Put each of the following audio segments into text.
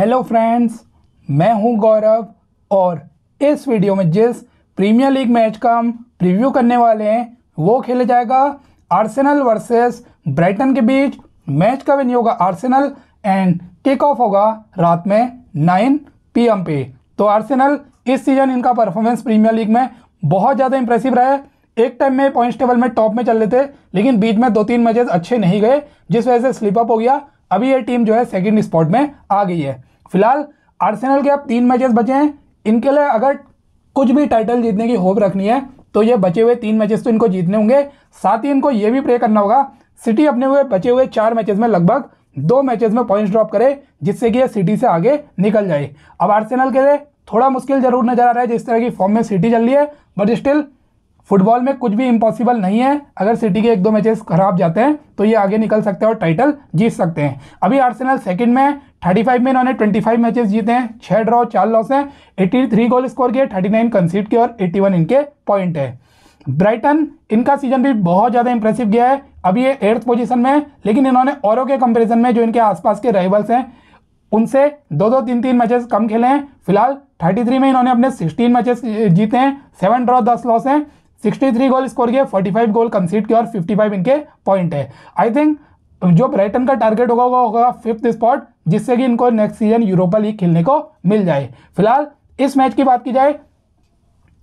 hello friends मैं हूं गौरव और इस वीडियो में जिस प्रीमियर लीग मैच का हम प्रीव्यू करने वाले हैं वो खेला जाएगा आर्सेनल वर्सेस ब्राइटन के बीच मैच का वेन्यू होगा आर्सेनल एंड टेक ऑफ होगा रात में नाइन पीएम पे तो आर्सेनल इस सीजन इनका परफॉर्मेंस प्रीमियर लीग में बहुत ज़्यादा इंप्रेसिव रहा है एक टाइम में पॉइंट टेबल में टॉप में चल रहे थे लेकिन बीच में दो तीन मैचेस अच्छे नहीं गए जिस वजह से स्लिप अप हो गया अभी ये टीम जो है सेकंड स्पॉट में आ गई है फिलहाल आर्सेनल के अब तीन मैचेस बचे हैं इनके लिए अगर कुछ भी टाइटल जीतने की होप रखनी है तो ये बचे हुए तीन मैचेस तो इनको जीतने होंगे साथ ही इनको ये भी प्रे करना होगा सिटी अपने हुए बचे हुए चार मैचेस में लगभग दो मैचेस में पॉइंट्स ड्रॉप करे जिससे कि ये सिटी से आगे निकल जाए अब आर्सेनल के लिए थोड़ा मुश्किल जरूर नजर आ रहा है जिस तरह की फॉर्म में सिटी चल रही है बट स्टिल फुटबॉल में कुछ भी इम्पॉसिबल नहीं है अगर सिटी के एक दो मैचेस खराब जाते हैं तो ये आगे निकल सकते हैं और टाइटल जीत सकते हैं अभी आर्सेनल सेकंड में है 35 में इन्होंने 25 मैचेस जीते हैं छः ड्रॉ चार लॉस हैं 83 गोल स्कोर किए 39 कंसीड किए और 81 इनके पॉइंट है ब्राइटन इनका सीजन भी बहुत ज़्यादा इंप्रेसिव गया है अभी ये एट्थ पोजीशन में है लेकिन इन्होंने औरों के कंपेरिजन में जो इनके आसपास के राइवल्स हैं उनसे दो दो तीन तीन मैचेस कम खेले हैं फिलहाल 33 में इन्होंने अपने 16 मैचेस जीते हैं सेवन ड्रॉ दस लॉस हैं 63 गोल स्कोर किया 45 गोल कंसीड किया और 55 इनके पॉइंट है आई थिंक जो ब्राइटन का टारगेट होगा वो होगा फिफ्थ स्पॉट जिससे कि इनको नेक्स्ट सीजन यूरोपा लीग खेलने को मिल जाए फिलहाल इस मैच की बात की जाए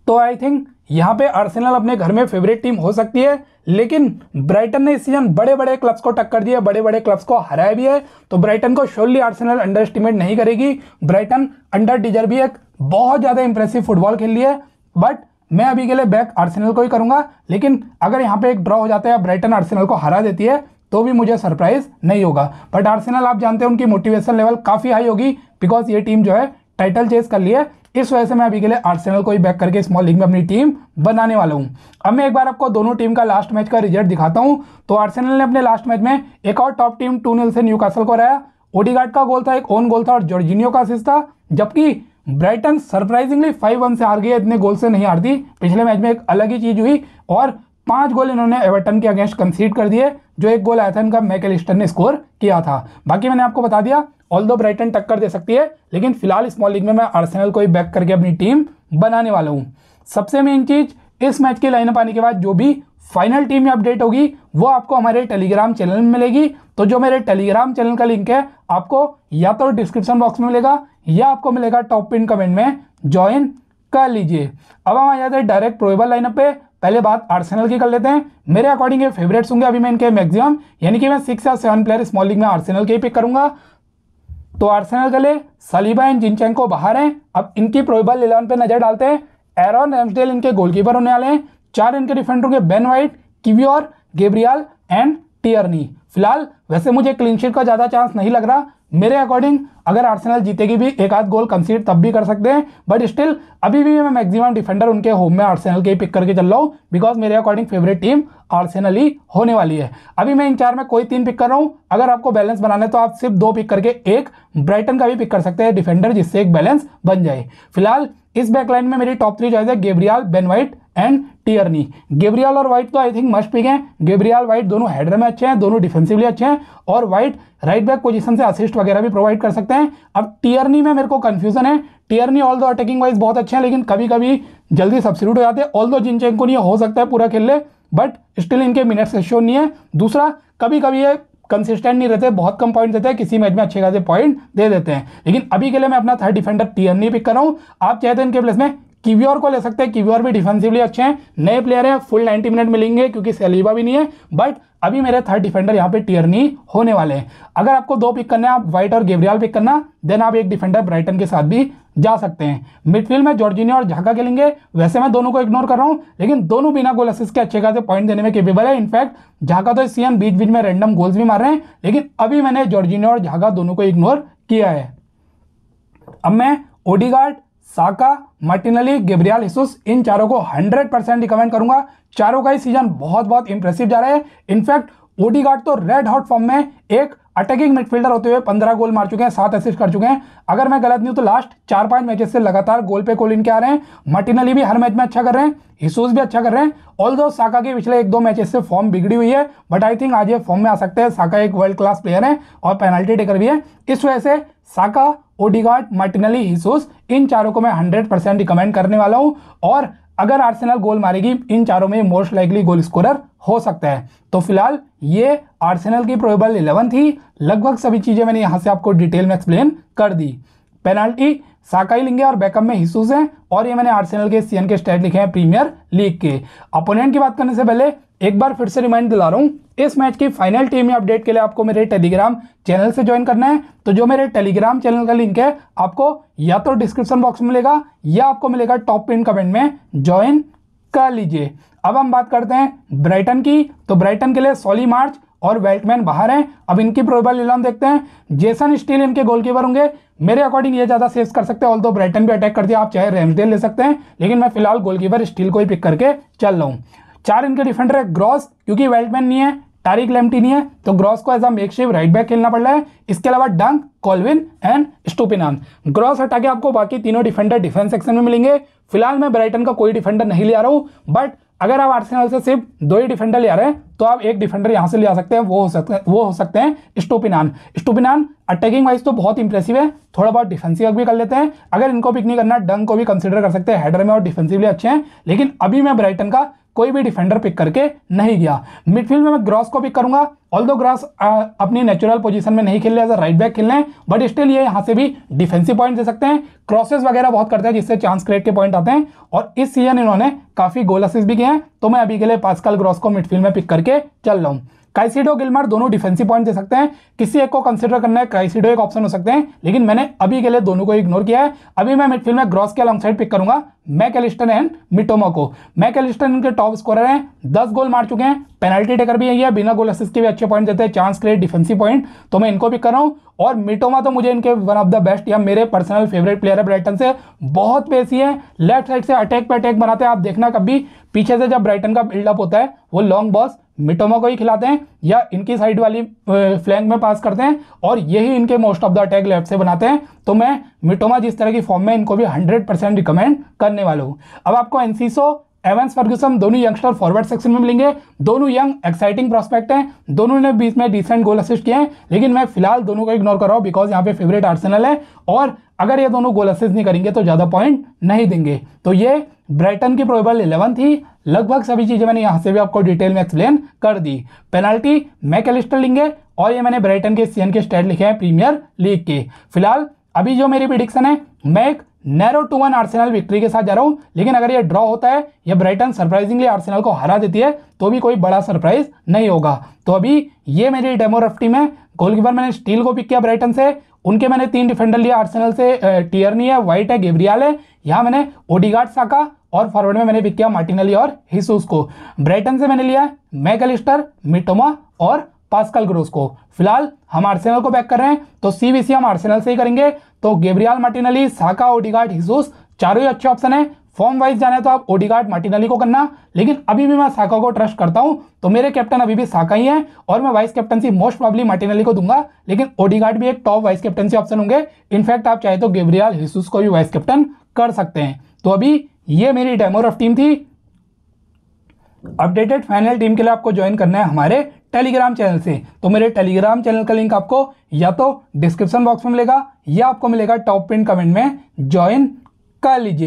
तो आई थिंक यहाँ पे आर्सेनल अपने घर में फेवरेट टीम हो सकती है लेकिन ब्राइटन ने इस सीजन बड़े बड़े क्लब्स को टक्कर दिया है बड़े बड़े क्लब्स को हराया भी है तो ब्राइटन को श्योरली आर्सेनल अंडर एस्टिमेट नहीं करेगी ब्राइटन अंडर डिजर भी एक बहुत ज़्यादा इंप्रेसिव फुटबॉल खेल रही है बट मैं अभी के लिए बैक आर्सेनल को ही करूंगा लेकिन अगर यहाँ पे एक ड्रॉ हो जाता है ब्राइटन आर्सेनल को हरा देती है तो भी मुझे सरप्राइज नहीं होगा बट आर्सेनल आप जानते हैं उनकी मोटिवेशन लेवल काफ़ी हाई होगी बिकॉज ये टीम जो है टाइटल चेस कर लिए इस वजह से मैं अभी के लिए आर्सेनल को ही बैक करके स्मॉल लीग में अपनी टीम बनाने वाला हूँ अब मैं एक बार आपको दोनों टीम का लास्ट मैच का रिजल्ट दिखाता हूँ तो आर्सेनल ने अपने लास्ट मैच में एक और टॉप टीम टू नील से न्यू को हराया ओडीगार्ड का गोल था एक ओन गोल था और जॉर्जिनियो का असिस्ट था जबकि ब्राइटन सरप्राइजिंगली फाइव वन से हार गई इतने गोल से नहीं हारती पिछले मैच में एक अलग ही चीज़ हुई और पांच गोल इन्होंने एवर्टन के अगेंस्ट कंसीड कर दिए जो एक गोल आया था इनका मैकेल ने स्कोर किया था बाकी मैंने आपको बता दिया ऑल दो ब्राइटन टक्कर दे सकती है लेकिन फिलहाल स्मॉल लीग में मैं आर्सेनल को ही बैक करके अपनी टीम बनाने वाला हूँ सबसे मेन चीज़ इस मैच की लाइनअप आने के बाद जो भी फाइनल टीम में अपडेट होगी वो आपको हमारे टेलीग्राम चैनल में मिलेगी तो जो मेरे टेलीग्राम चैनल का लिंक है आपको या तो डिस्क्रिप्शन बॉक्स में मिलेगा या आपको मिलेगा टॉप पिन कमेंट में ज्वाइन कर लीजिए अब हम आ जाते हैं डायरेक्ट प्रोबेबल लाइनअप पे पहले बात आर्सेनल की कर लेते हैं मेरे अकॉर्डिंग ये फेवरेट्स होंगे अभी मैं इनके मैक्सिमम यानी कि मैं सिक्स या सेवन प्लेयर स्मॉल लीग में आर्सेनल के ही पिक करूंगा तो आर्सेनल के लिए सलीबा एंड को बाहर हैं अब इनकी प्रोबेबल इलेवन पे नजर डालते हैं एरॉन एम्सडेल इनके गोलकीपर होने वाले हैं चार इनके डिफेंडर होंगे Ben White Kiwior Gabriel and Tierney फिलहाल वैसे मुझे क्लीनशीट का ज़्यादा चांस नहीं लग रहा मेरे अकॉर्डिंग अगर आर्सेनल जीतेगी भी एक आध गोल कंसीड तब भी कर सकते हैं बट स्टिल अभी भी मैं मैक्सिमम डिफेंडर उनके होम में आर्सेनल के ही पिक करके चल रहा हूँ बिकॉज मेरे अकॉर्डिंग फेवरेट टीम आर्सेनल ही होने वाली है अभी मैं इन चार में कोई तीन पिक कर रहा हूँ अगर आपको बैलेंस बनाना है तो आप सिर्फ दो पिक करके एक ब्राइटन का भी पिक कर सकते हैं डिफेंडर जिससे एक बैलेंस बन जाए फिलहाल इस बैकलाइन में मेरी टॉप थ्री चॉइस है Gabriel Ben White and Tierney Gabriel और वाइट तो आई थिंक मस्ट पिक हैं गेब्रियाल वाइट दोनों हेडर में अच्छे हैं दोनों डिफेंसिवली अच्छे हैं और वाइट राइट बैक पोजीशन से असिस्ट वगैरह भी प्रोवाइड कर सकते हैं अब टीयरनी में मेरे को कन्फ्यूजन है टीयरनी ऑल दो अटैकिंग वाइज बहुत अच्छे हैं लेकिन कभी कभी जल्दी सब्सिट्यूट हो जाते हैं ऑल दो को नहीं हो सकता है पूरा खेल ले बट स्टिल इनके मिनट्स शो नहीं है दूसरा कभी कभी ये कंसिस्टेंट नहीं रहते बहुत कम पॉइंट देते हैं किसी मैच में अच्छे खासे पॉइंट दे देते हैं लेकिन अभी के लिए मैं अपना थर्ड डिफेंडर टीएन नहीं पिक कर रहा हूँ आप चाहे तो इनके प्लेस में किवियोर को ले सकते हैं किवियोर भी डिफेंसिवली अच्छे हैं नए प्लेयर हैं फुल 90 मिनट मिलेंगे क्योंकि सेलीबा भी नहीं है बट अभी मेरे थर्ड डिफेंडर यहाँ पे टियरनी होने वाले हैं अगर आपको दो पिक करना है आप व्हाइट और गेवरियाल पिक करना देन आप एक डिफेंडर ब्राइटन के साथ भी जा सकते हैं मिडफील्ड में जॉर्जिनियो और झाका खेलेंगे वैसे मैं दोनों को इग्नोर कर रहा हूँ लेकिन दोनों बिना गोल असिस्ट के अच्छे खासे पॉइंट देने में केपेबल है इनफैक्ट झाका तो सीएम बीच बीच में रैंडम गोल्स भी मार रहे हैं लेकिन अभी मैंने जॉर्जिनियो और झाका दोनों को इग्नोर किया है अब मैं ओडीगार्ड साका मार्टिनली गेब्रियाल हिसुस इन चारों को 100 परसेंट रिकमेंड करूंगा चारों का ही सीजन बहुत बहुत इंप्रेसिव जा रहा है इनफैक्ट ओडीगार्ड तो रेड हॉट फॉर्म में एक अटैकिंग मिडफील्डर होते हुए पंद्रह गोल मार चुके हैं सात असिस्ट कर चुके हैं अगर मैं गलत नहीं हूँ तो लास्ट चार पांच मैचेस से लगातार गोल पे गोल इनके आ रहे हैं मटिनली भी हर मैच में अच्छा कर रहे हैं हिसूस भी अच्छा कर रहे हैं ऑल दो साका के पिछले एक दो मैचेस से फॉर्म बिगड़ी हुई है बट आई थिंक आज ये फॉर्म में आ सकते हैं साका एक वर्ल्ड क्लास प्लेयर है और पेनल्टी टेकर भी है इस वजह से साका ओडिगार्ड मार्टिनली हिसूस इन चारों को मैं 100 परसेंट रिकमेंड करने वाला हूं और अगर आर्सेनल गोल मारेगी इन चारों में मोस्ट लाइकली गोल स्कोरर हो सकता है तो फिलहाल ये आर्सेनल की प्रोबेबल इलेवन थी लगभग सभी चीज़ें मैंने यहाँ से आपको डिटेल में एक्सप्लेन कर दी पेनाल्टी साकाई लिंगे और बैकअप में हिस्सूस हैं और ये मैंने आर्सेनल के सीएन के स्टैट लिखे हैं प्रीमियर लीग के अपोनेंट की बात करने से पहले एक बार फिर से रिमाइंड दिला रहा हूँ इस मैच की फाइनल टीम अपडेट के लिए आपको मेरे टेलीग्राम चैनल से ज्वाइन करना है तो जो मेरे टेलीग्राम चैनल का लिंक है आपको या तो डिस्क्रिप्शन बॉक्स में मिलेगा या आपको मिलेगा टॉप पिन कमेंट में ज्वाइन कर लीजिए अब हम बात करते हैं ब्राइटन की तो ब्राइटन के लिए सोली मार्च और वेल्टमैन बाहर हैं अब इनकी प्रोबल इलाम देखते हैं जेसन स्टील इनके गोलकीपर होंगे मेरे अकॉर्डिंग ये ज़्यादा सेव कर सकते हैं ऑल दो ब्राइटन भी अटैक कर दिया आप चाहे रेमसडेल ले सकते हैं लेकिन मैं फिलहाल गोलकीपर स्टील को ही पिक करके चल रहा हूँ चार इनके डिफेंडर है ग्रॉस क्योंकि वेल्टमैन नहीं है तारिक लेमटी नहीं है तो ग्रॉस को as a makeshift right back खेलना पड़ रहा है इसके अलावा डंक कॉलविन एंड स्टूपिनान ग्रॉस हटा के आपको बाकी तीनों डिफेंडर डिफेंस सेक्शन में मिलेंगे फिलहाल मैं ब्राइटन का कोई डिफेंडर नहीं ले आ रहा हूँ बट अगर आप आर्सेनल से सिर्फ दो ही डिफेंडर ले आ रहे हैं तो आप एक डिफेंडर यहाँ से ले आ सकते हैं वो हो सकते हैं वो हो सकते हैं स्टोपिनान स्टोपिनान अटैकिंग वाइज तो बहुत इंप्रेसिव है थोड़ा बहुत डिफेंसिव भी कर लेते हैं अगर इनको पिक नहीं करना डंग को भी कंसिडर कर सकते हैं हेडर में और डिफेंसिवली अच्छे हैं लेकिन अभी मैं ब्राइटन का कोई भी डिफेंडर पिक करके नहीं गया मिडफील्ड में मैं ग्रॉस को पिक करूंगा ऑल दो ग्रास अपनी नेचुरल पोजीशन में नहीं खेल रहे एज राइट बैक खेल रहे हैं बट स्टिल ये यहाँ से भी डिफेंसिव पॉइंट दे सकते हैं क्रॉसेस वगैरह बहुत करते हैं जिससे चांस क्रिएट के पॉइंट आते हैं और इस सीजन इन्होंने काफ़ी गोल असिस भी किए हैं तो मैं अभी के लिए पास्कल ग्रॉस को मिडफील्ड में पिक करके चल रहा हूँ क्राइसिडो गिलमर दोनों डिफेंसिव पॉइंट दे सकते हैं किसी एक को कंसिडर करना है क्राइसिडो एक ऑप्शन हो सकते हैं लेकिन मैंने अभी के लिए दोनों को इग्नोर किया है अभी मैं मिडफील्ड में ग्रॉस के अलॉन्ग साइड पिक करूंगा मैकेलिस्टन एंड मिटोमा को मैकेलिस्टन इनके टॉप स्कोरर हैं दस गोल मार चुके हैं पेनल्टी टेकर भी है बिना गोल असिस्ट के भी अच्छे पॉइंट देते हैं चांस क्रिएट डिफेंसिव पॉइंट तो मैं इनको पिक कर रहा हूँ और मिटोमा तो मुझे इनके वन ऑफ द बेस्ट या मेरे पर्सनल फेवरेट प्लेयर है ब्राइटन से बहुत पेसी है लेफ्ट साइड से अटैक पे अटैक बनाते हैं आप देखना कभी पीछे से जब ब्राइटन का बिल्डअप होता है वो लॉन्ग बॉस मिटोमो को ही खिलाते हैं या इनकी साइड वाली फ्लैंक में पास करते हैं और यही इनके most of the attack left से बनाते हैं तो मैं मिटोमा जिस तरह की फॉर्म में इनको भी 100 परसेंट रिकमेंड करने वाला हूँ अब आपको एनसीसो एवंस फर्ग्यूसन दोनों यंगस्टर फॉरवर्ड सेक्शन में मिलेंगे दोनों यंग एक्साइटिंग प्रोस्पेक्ट हैं दोनों ने बीच में डिसेंट गोल असिस्ट किए हैं लेकिन मैं फिलहाल दोनों को इग्नोर कर रहा हूँ बिकॉज यहाँ पे फेवरेट आर्सेनल है और अगर ये दोनों गोल असिस्ट नहीं करेंगे तो ज़्यादा पॉइंट नहीं देंगे तो ये ब्राइटन की प्रोबेबल इलेवन थी लगभग सभी चीज़ें मैंने यहाँ से भी आपको डिटेल में एक्सप्लेन कर दी पेनल्टी मैकेलिस्टर लेंगे और ये मैंने ब्राइटन के सीएन के स्टेट लिखे हैं प्रीमियर लीग के फिलहाल अभी जो मेरी प्रिडिक्शन है मैं एक narrow two one Arsenal victory के साथ जा रहा हूँ लेकिन अगर ये ड्रॉ होता है या ब्राइटन सरप्राइजिंगली आर्सेनल को हरा देती है तो भी कोई बड़ा सरप्राइज नहीं होगा तो अभी ये मेरी डेमो रफ्टी में गोलकीपर मैंने स्टील को पिक किया ब्राइटन से उनके मैंने तीन डिफेंडर लिया आर्सेनल से टियरनी है वाइट है गेबरियाल है यहाँ मैंने ओडीगार्ड साका और फॉरवर्ड में मैंने पिक किया मार्टिनली और हिसूस को ब्रेटन से मैंने लिया मैकलिस्टर मिटोमा और पास्कल ग्रोस को फिलहाल हम आर्सेनल को बैक कर रहे हैं तो सीबीसी हम आर्सेनल से ही करेंगे तो गेब्रियाल मार्टिनली साका ओडिगार्ड हिसूस चारों ही अच्छे ऑप्शन है फॉर्म वाइज जाने तो आप ओडिगार्ड मार्टिनली को करना लेकिन अभी भी मैं साका को ट्रस्ट करता हूं तो मेरे कैप्टन अभी भी साका ही है और मैं vice captaincy most probably Martinelli को दूंगा लेकिन ओडिगार्ड भी एक टॉप वाइस कैप्टनसी ऑप्शन होंगे इनफैक्ट आप चाहे तो गेब्रियाल हिसूस को भी वाइस कैप्टन कर सकते हैं तो अभी ये मेरी डेमो रफ टीम थी अपडेटेड फाइनल टीम के लिए आपको ज्वाइन करना है हमारे टेलीग्राम चैनल से तो मेरे टेलीग्राम चैनल का लिंक आपको या तो डिस्क्रिप्शन बॉक्स में मिलेगा या आपको मिलेगा टॉप पिन कमेंट में ज्वाइन कर लीजिए